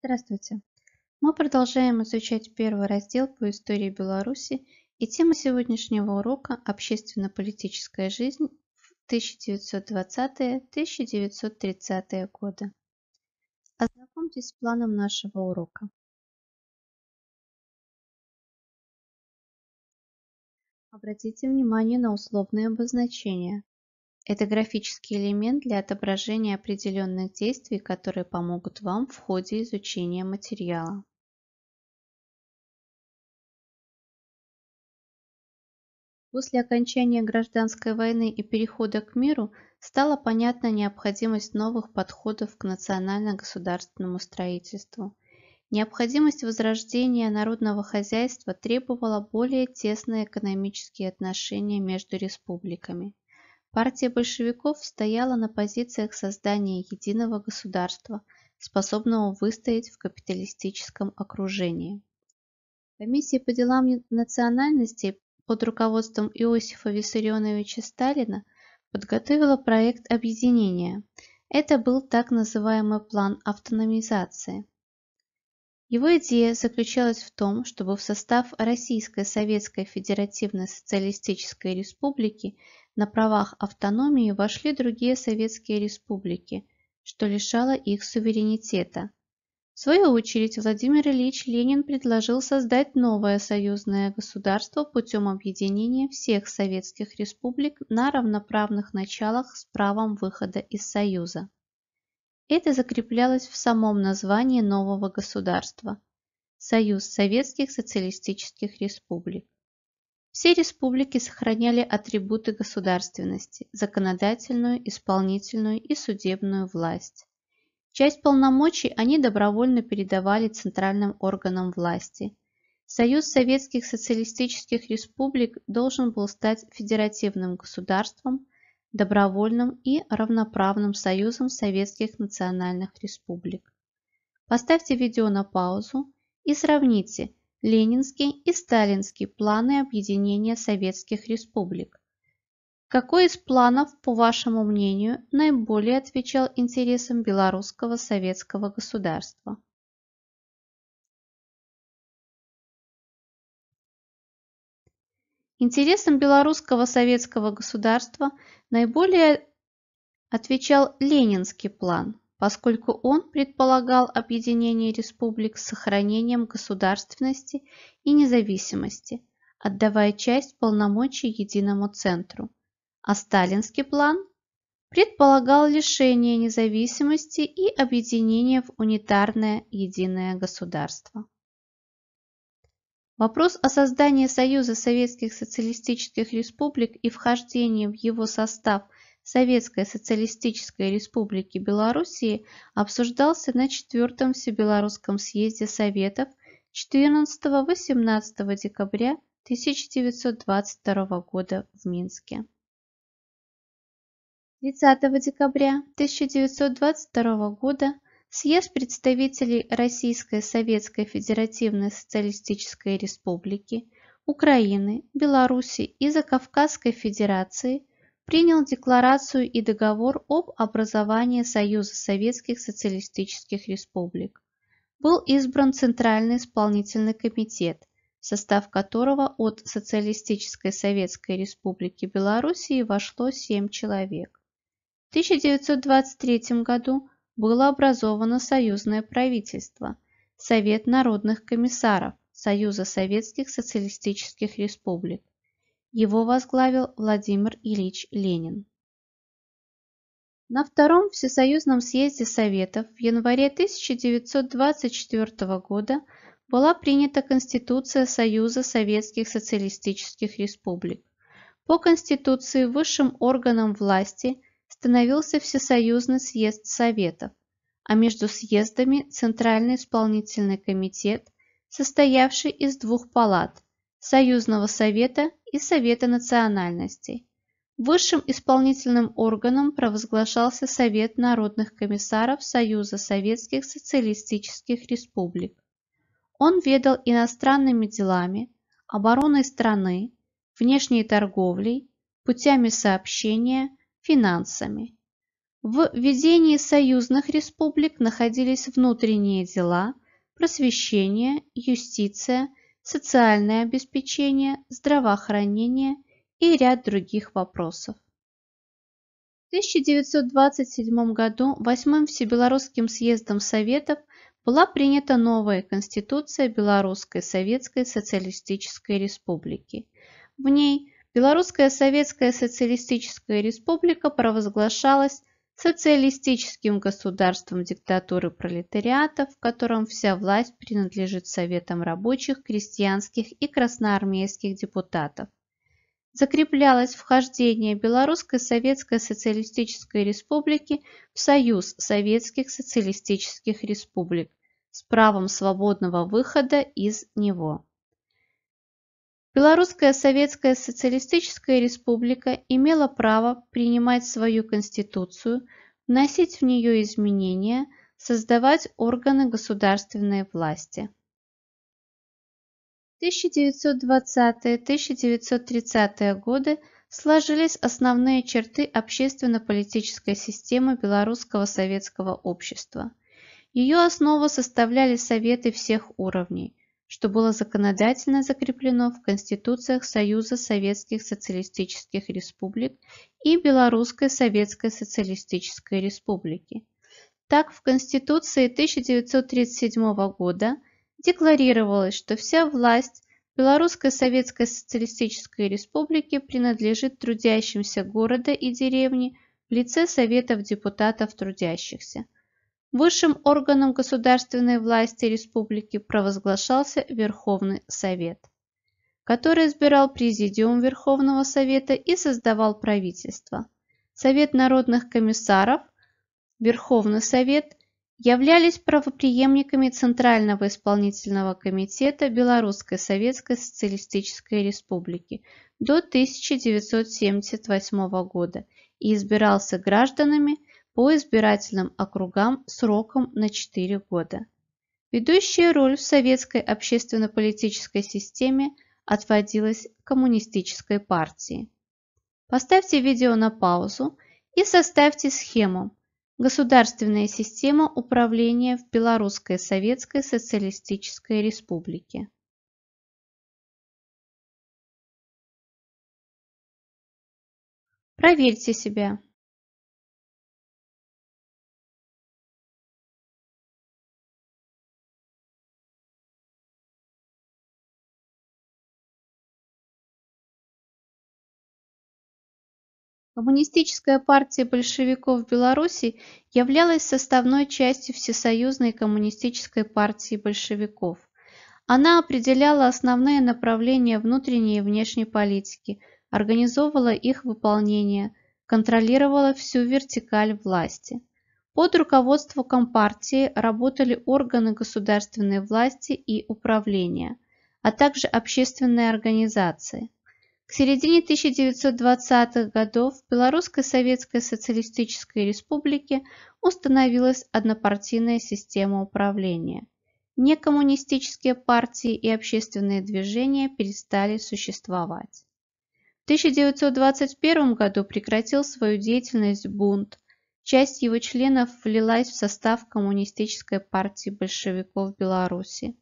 Здравствуйте! Мы продолжаем изучать первый раздел по истории Беларуси и тема сегодняшнего урока – общественно-политическая жизнь в 1920-1930 годы. Ознакомьтесь с планом нашего урока. Обратите внимание на условные обозначения. Это графический элемент для отображения определенных действий, которые помогут вам в ходе изучения материала. После окончания гражданской войны и перехода к миру стала понятна необходимость новых подходов к национально-государственному строительству. Необходимость возрождения народного хозяйства требовала более тесные экономические отношения между республиками – Партия большевиков стояла на позициях создания единого государства, способного выстоять в капиталистическом окружении. Комиссия по делам национальностей под руководством Иосифа Виссарионовича Сталина подготовила проект объединения. Это был так называемый план автономизации – его идея заключалась в том, чтобы в состав Российской Советской Федеративной Социалистической Республики на правах автономии вошли другие советские республики, что лишало их суверенитета. В свою очередь Владимир Ильич Ленин предложил создать новое союзное государство путем объединения всех советских республик на равноправных началах с правом выхода из Союза. Это закреплялось в самом названии нового государства – Союз Советских Социалистических Республик. Все республики сохраняли атрибуты государственности – законодательную, исполнительную и судебную власть. Часть полномочий они добровольно передавали центральным органам власти. Союз Советских Социалистических Республик должен был стать федеративным государством – добровольным и равноправным союзом советских национальных республик. Поставьте видео на паузу и сравните ленинские и сталинские планы объединения советских республик. Какой из планов, по вашему мнению, наиболее отвечал интересам белорусского советского государства? Интересам белорусского советского государства наиболее отвечал Ленинский план, поскольку он предполагал объединение республик с сохранением государственности и независимости, отдавая часть полномочий единому центру. А сталинский план предполагал лишение независимости и объединение в унитарное единое государство. Вопрос о создании Союза Советских Социалистических Республик и вхождении в его состав Советской Социалистической Республики Белоруссии обсуждался на 4 Всебелорусском съезде Советов 14-18 декабря 1922 года в Минске. 30 декабря 1922 года Съезд представителей Российской Советской Федеративной Социалистической Республики, Украины, Беларуси и Закавказской Федерации принял декларацию и договор об образовании Союза Советских Социалистических Республик. Был избран Центральный исполнительный комитет, в состав которого от Социалистической Советской Республики Белоруссии вошло 7 человек. В 1923 году было образовано союзное правительство, Совет народных комиссаров Союза Советских Социалистических Республик. Его возглавил Владимир Ильич Ленин. На Втором Всесоюзном съезде Советов в январе 1924 года была принята Конституция Союза Советских Социалистических Республик. По Конституции высшим органом власти становился Всесоюзный съезд Советов, а между съездами Центральный исполнительный комитет, состоявший из двух палат – Союзного совета и Совета национальностей. Высшим исполнительным органом провозглашался Совет народных комиссаров Союза Советских Социалистических Республик. Он ведал иностранными делами, обороной страны, внешней торговлей, путями сообщения, финансами. В ведении союзных республик находились внутренние дела, просвещение, юстиция, социальное обеспечение, здравоохранение и ряд других вопросов. В 1927 году Восьмым Всебелорусским съездом Советов была принята новая Конституция Белорусской Советской Социалистической Республики. В ней Белорусская Советская Социалистическая Республика провозглашалась социалистическим государством диктатуры пролетариата, в котором вся власть принадлежит Советам рабочих, крестьянских и красноармейских депутатов. Закреплялось вхождение Белорусской Советской Социалистической Республики в Союз Советских Социалистических Республик с правом свободного выхода из него. Белорусская Советская Социалистическая Республика имела право принимать свою конституцию, вносить в нее изменения, создавать органы государственной власти. 1920-1930 годы сложились основные черты общественно-политической системы белорусского советского общества. Ее основу составляли советы всех уровней что было законодательно закреплено в Конституциях Союза Советских Социалистических Республик и Белорусской Советской Социалистической Республики. Так, в Конституции 1937 года декларировалось, что вся власть Белорусской Советской Социалистической Республики принадлежит трудящимся города и деревни в лице Советов депутатов трудящихся – Высшим органом государственной власти республики провозглашался Верховный Совет, который избирал Президиум Верховного Совета и создавал правительство. Совет народных комиссаров, Верховный Совет являлись правоприемниками Центрального исполнительного комитета Белорусской Советской Социалистической Республики до 1978 года и избирался гражданами – по избирательным округам сроком на 4 года. Ведущая роль в советской общественно-политической системе отводилась коммунистической партии. Поставьте видео на паузу и составьте схему «Государственная система управления в Белорусской Советской Социалистической Республике». Проверьте себя. Коммунистическая партия большевиков Беларуси являлась составной частью Всесоюзной коммунистической партии большевиков. Она определяла основные направления внутренней и внешней политики, организовывала их выполнение, контролировала всю вертикаль власти. Под руководством Компартии работали органы государственной власти и управления, а также общественные организации – к середине 1920-х годов в Белорусской Советской Социалистической Республике установилась однопартийная система управления. Некоммунистические партии и общественные движения перестали существовать. В 1921 году прекратил свою деятельность бунт, часть его членов влилась в состав Коммунистической партии большевиков Беларуси.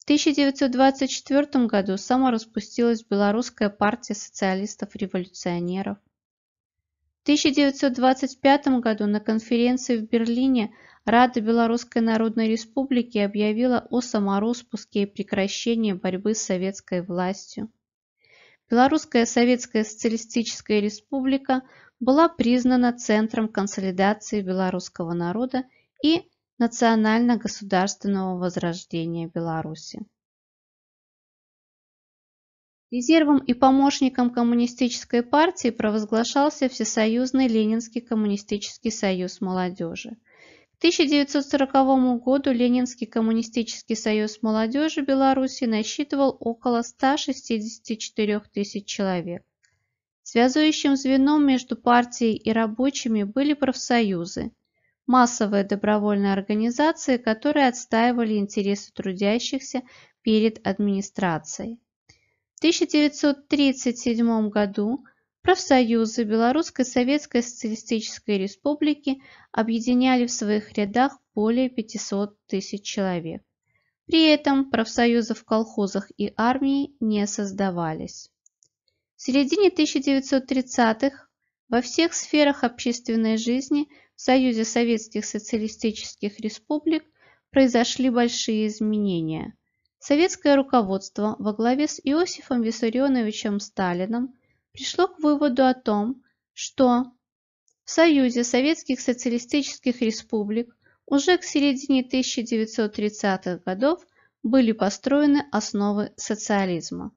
В 1924 году сама распустилась Белорусская партия социалистов-революционеров. В 1925 году на конференции в Берлине Рада Белорусской Народной Республики объявила о самороспуске и прекращении борьбы с советской властью. Белорусская Советская Социалистическая Республика была признана центром консолидации белорусского народа и национально-государственного возрождения Беларуси. Резервом и помощником Коммунистической партии провозглашался Всесоюзный Ленинский коммунистический союз молодежи. К 1940 году Ленинский коммунистический союз молодежи Беларуси насчитывал около 164 тысяч человек. Связующим звеном между партией и рабочими были профсоюзы, массовые добровольные организации, которые отстаивали интересы трудящихся перед администрацией. В 1937 году профсоюзы Белорусской Советской Социалистической Республики объединяли в своих рядах более 500 тысяч человек. При этом профсоюзы в колхозах и армии не создавались. В середине 1930-х во всех сферах общественной жизни в Союзе Советских Социалистических Республик произошли большие изменения. Советское руководство во главе с Иосифом Виссарионовичем Сталином пришло к выводу о том, что в Союзе Советских Социалистических Республик уже к середине 1930-х годов были построены основы социализма.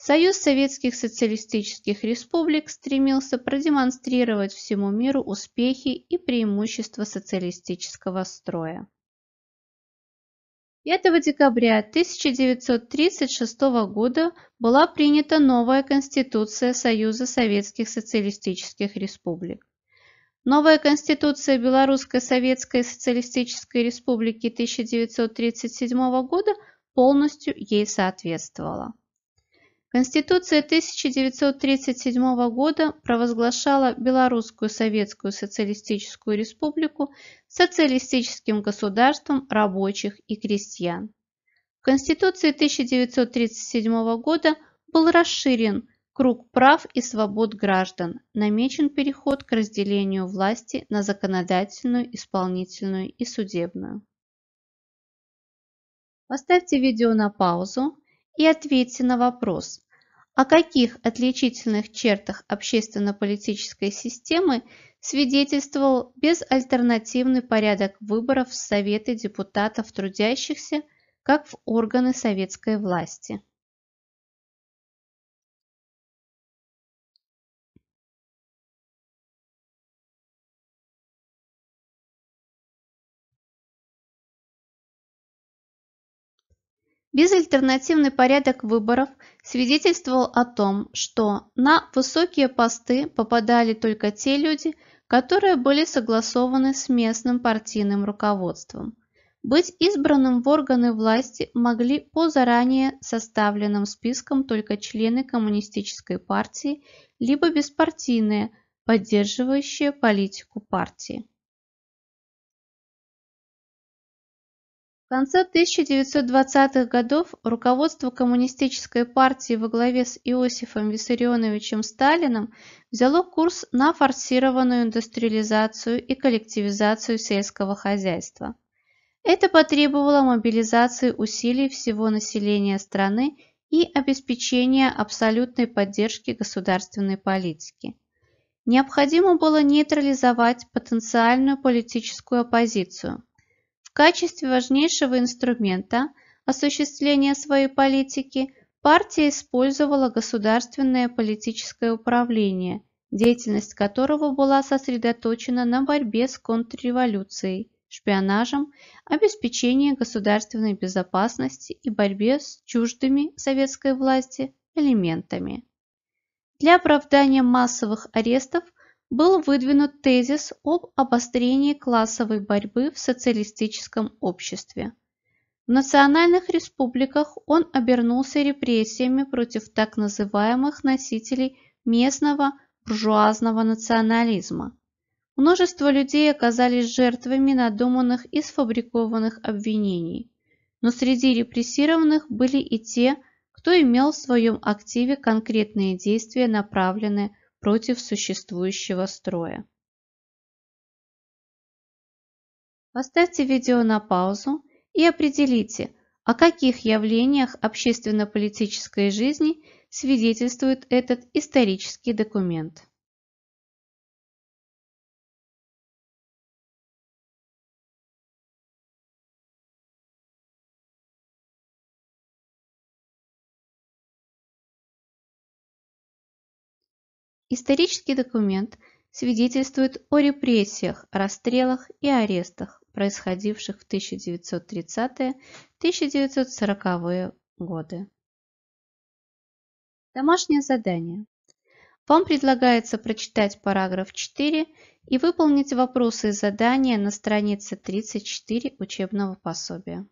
Союз Советских Социалистических Республик стремился продемонстрировать всему миру успехи и преимущества социалистического строя. 5 декабря 1936 года была принята новая Конституция Союза Советских Социалистических Республик. Новая Конституция Белорусской Советской Социалистической Республики 1937 года полностью ей соответствовала. Конституция 1937 года провозглашала Белорусскую Советскую Социалистическую Республику социалистическим государством рабочих и крестьян. В Конституции 1937 года был расширен круг прав и свобод граждан, намечен переход к разделению власти на законодательную, исполнительную и судебную. Поставьте видео на паузу, и ответьте на вопрос, о каких отличительных чертах общественно-политической системы свидетельствовал безальтернативный порядок выборов в Советы депутатов трудящихся, как в органы советской власти. Безальтернативный порядок выборов свидетельствовал о том, что на высокие посты попадали только те люди, которые были согласованы с местным партийным руководством. Быть избранным в органы власти могли по заранее составленным спискам только члены Коммунистической партии либо беспартийные, поддерживающие политику партии. В конце 1920-х годов руководство Коммунистической партии во главе с Иосифом Виссарионовичем Сталиным взяло курс на форсированную индустриализацию и коллективизацию сельского хозяйства. Это потребовало мобилизации усилий всего населения страны и обеспечения абсолютной поддержки государственной политики. Необходимо было нейтрализовать потенциальную политическую оппозицию – качестве важнейшего инструмента осуществления своей политики партия использовала государственное политическое управление, деятельность которого была сосредоточена на борьбе с контрреволюцией, шпионажем, обеспечении государственной безопасности и борьбе с чуждыми советской власти элементами. Для оправдания массовых арестов – был выдвинут тезис об обострении классовой борьбы в социалистическом обществе. В национальных республиках он обернулся репрессиями против так называемых носителей местного буржуазного национализма. Множество людей оказались жертвами надуманных и сфабрикованных обвинений, но среди репрессированных были и те, кто имел в своем активе конкретные действия, направленные против существующего строя. Поставьте видео на паузу и определите, о каких явлениях общественно-политической жизни свидетельствует этот исторический документ. Исторический документ свидетельствует о репрессиях, расстрелах и арестах, происходивших в 1930-1940-е годы. Домашнее задание. Вам предлагается прочитать параграф 4 и выполнить вопросы и задания на странице 34 учебного пособия.